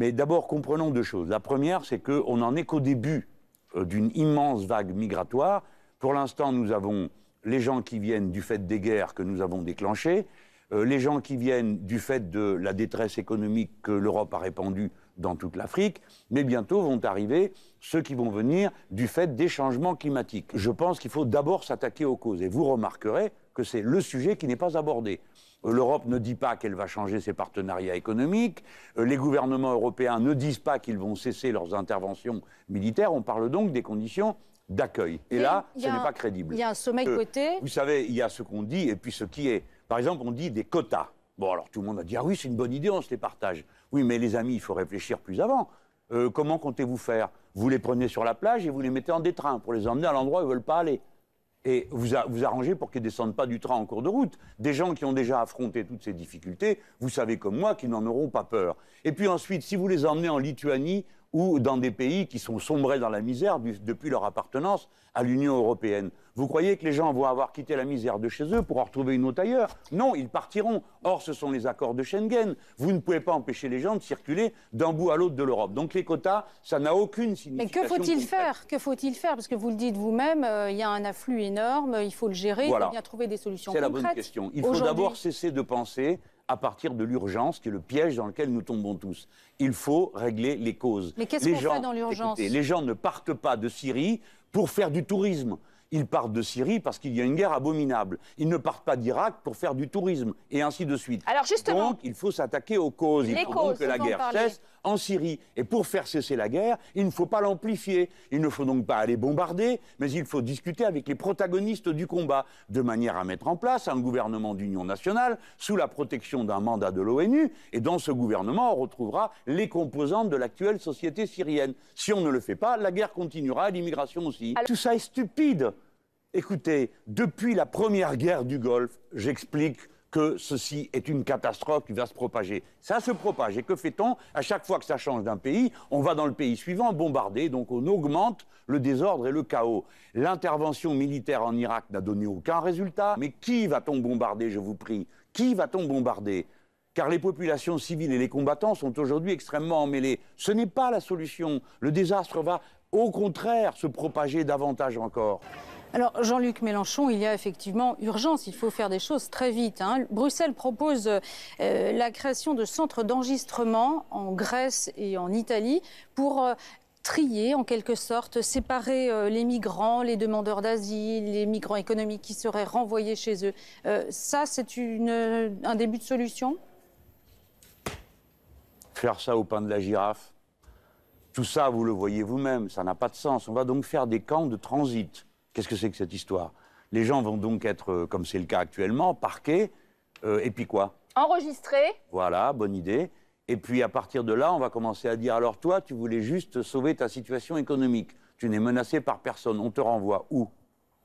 Mais d'abord, comprenons deux choses. La première, c'est qu'on n'en est qu'au début euh, d'une immense vague migratoire. Pour l'instant, nous avons les gens qui viennent du fait des guerres que nous avons déclenchées, euh, les gens qui viennent du fait de la détresse économique que l'Europe a répandue dans toute l'Afrique, mais bientôt vont arriver ceux qui vont venir du fait des changements climatiques. Je pense qu'il faut d'abord s'attaquer aux causes. Et vous remarquerez, que c'est le sujet qui n'est pas abordé. Euh, L'Europe ne dit pas qu'elle va changer ses partenariats économiques, euh, les gouvernements européens ne disent pas qu'ils vont cesser leurs interventions militaires, on parle donc des conditions d'accueil. Et, là, ce n'est pas crédible. Il y a un sommet euh, côté. Vous savez, il y a ce qu'on dit et puis ce qui est. Par exemple, on dit des quotas. Bon, alors tout le monde a dit Ah oui, c'est une bonne idée, on se les partage. Oui, mais les amis, il faut réfléchir plus avant. comment comptez-vous faire Vous les prenez sur la plage et vous les mettez en trains pour les emmener à l'endroit où ils ne veulent pas aller et vous, vous arrangez pour qu'ils ne descendent pas du train en cours de route. Des gens qui ont déjà affronté toutes ces difficultés, vous savez comme moi qu'ils n'en auront pas peur. Et puis ensuite, si vous les emmenez en Lituanie, ou dans des pays qui sont sombrés dans la misère depuis leur appartenance à l'Union européenne. Vous croyez que les gens vont avoir quitté la misère de chez eux pour en retrouver une autre ailleurs Non, ils partiront. Or, ce sont les accords de Schengen. Vous ne pouvez pas empêcher les gens de circuler d'un bout à l'autre de l'Europe. Donc les quotas, ça n'a aucune signification. Mais que faut-il faire Que faut-il faire Parce que vous le dites vous-même, euh, il y a un afflux énorme, il faut le gérer, il faut bien trouver des solutions. C'est la bonne question. Il faut d'abord cesser de penser à partir de l'urgence, qui est le piège dans lequel nous tombons tous. Il faut régler les causes. Mais qu'est-ce qu'on fait dans l'urgence Les gens ne partent pas de Syrie pour faire du tourisme. Ils partent de Syrie parce qu'il y a une guerre abominable. Ils ne partent pas d'Irak pour faire du tourisme, et ainsi de suite. Alors justement, Donc, il faut s'attaquer aux causes. Il faut que la guerre cesse en Syrie. Et pour faire cesser la guerre, il ne faut pas l'amplifier. Il ne faut donc pas aller bombarder, mais il faut discuter avec les protagonistes du combat, de manière à mettre en place un gouvernement d'union nationale sous la protection d'un mandat de l'ONU. Et dans ce gouvernement, on retrouvera les composantes de l'actuelle société syrienne. Si on ne le fait pas, la guerre continuera et l'immigration aussi. Tout ça est stupide. Écoutez, depuis la première guerre du Golfe, j'explique que ceci est une catastrophe qui va se propager. Ça se propage. Et que fait-on À chaque fois que ça change d'un pays, on va dans le pays suivant, bombarder, donc on augmente le désordre et le chaos. L'intervention militaire en Irak n'a donné aucun résultat. Mais qui va-t-on bombarder, je vous prie Qui va-t-on bombarder car les populations civiles et les combattants sont aujourd'hui extrêmement emmêlés. Ce n'est pas la solution. Le désastre va, au contraire, se propager davantage encore. Alors, Jean-Luc Mélenchon, il y a effectivement urgence. Il faut faire des choses très vite. Hein. Bruxelles propose euh, la création de centres d'enregistrement en Grèce et en Italie pour euh, trier en quelque sorte, séparer euh, les migrants, les demandeurs d'asile, les migrants économiques qui seraient renvoyés chez eux. ça, c'est un début de solution Faire ça au pain de la girafe, tout ça, vous le voyez vous-même, ça n'a pas de sens. On va donc faire des camps de transit. Qu'est-ce que c'est que cette histoire Les gens vont donc être, euh, comme c'est le cas actuellement, parqués, euh, et puis quoi Enregistrés. Voilà, bonne idée. Et puis à partir de là, on va commencer à dire alors toi, tu voulais juste sauver ta situation économique. Tu n'es menacé par personne. On te renvoie où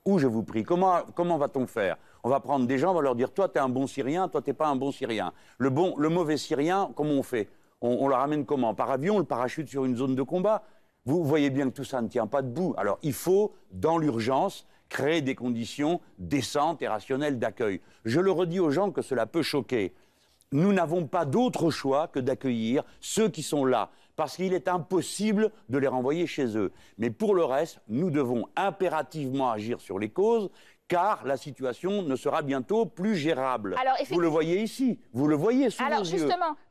Où je vous prie Comment, comment va-t-on faire On va prendre des gens, on va leur dire toi, tu es un bon Syrien, toi, t'es pas un bon Syrien. Le bon, le mauvais Syrien, comment on fait on, on, le ramène comment Par avion, on le parachute sur une zone de combat vous voyez bien que tout ça ne tient pas debout. Alors il faut, dans l'urgence, créer des conditions décentes et rationnelles d'accueil. Je le redis aux gens que cela peut choquer. Nous n'avons pas d'autre choix que d'accueillir ceux qui sont là, parce qu'il est impossible de les renvoyer chez eux. Mais pour le reste, nous devons impérativement agir sur les causes, car la situation ne sera bientôt plus gérable. vous le voyez ici, vous le voyez sous Alors, justement,